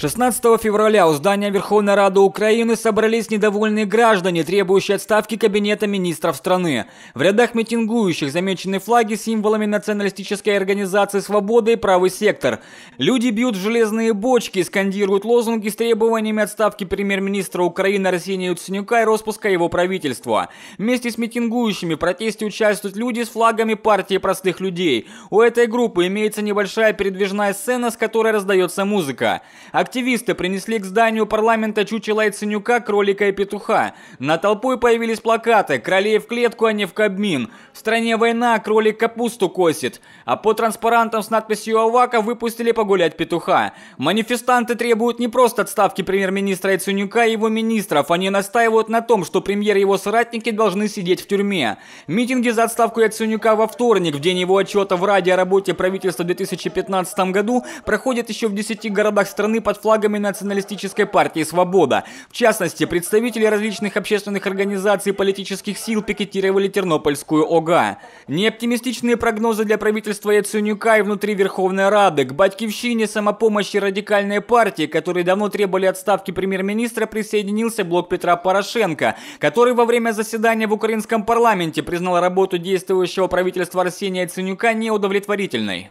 16 февраля у здания Верховной Рады Украины собрались недовольные граждане, требующие отставки Кабинета министров страны. В рядах митингующих замечены флаги с символами националистической организации «Свобода» и «Правый сектор». Люди бьют в железные бочки, скандируют лозунги с требованиями отставки премьер-министра Украины Арсения Яценюка и распуска его правительства. Вместе с митингующими в протесте участвуют люди с флагами партии простых людей. У этой группы имеется небольшая передвижная сцена, с которой раздается музыка. Активисты принесли к зданию парламента чучела и Ценюка, кролика и петуха. На толпой появились плакаты «Кролей в клетку, а не в кабмин». «В стране война, кролик капусту косит». А по транспарантам с надписью «Авака» выпустили погулять петуха. Манифестанты требуют не просто отставки премьер-министра Яценюка и его министров, они настаивают на том, что премьер и его соратники должны сидеть в тюрьме. Митинги за отставку Яценюка во вторник, в день его отчета в Раде о работе правительства в 2015 году, проходят еще в 10 городах страны под флагами националистической партии «Свобода». В частности, представители различных общественных организаций и политических сил пикетировали Тернопольскую ОГА. Неоптимистичные прогнозы для правительства Яценюка и внутри Верховной Рады. К батькивщине самопомощи радикальной партии, которые давно требовали отставки премьер-министра, присоединился блок Петра Порошенко, который во время заседания в украинском парламенте признал работу действующего правительства Арсения Яценюка неудовлетворительной.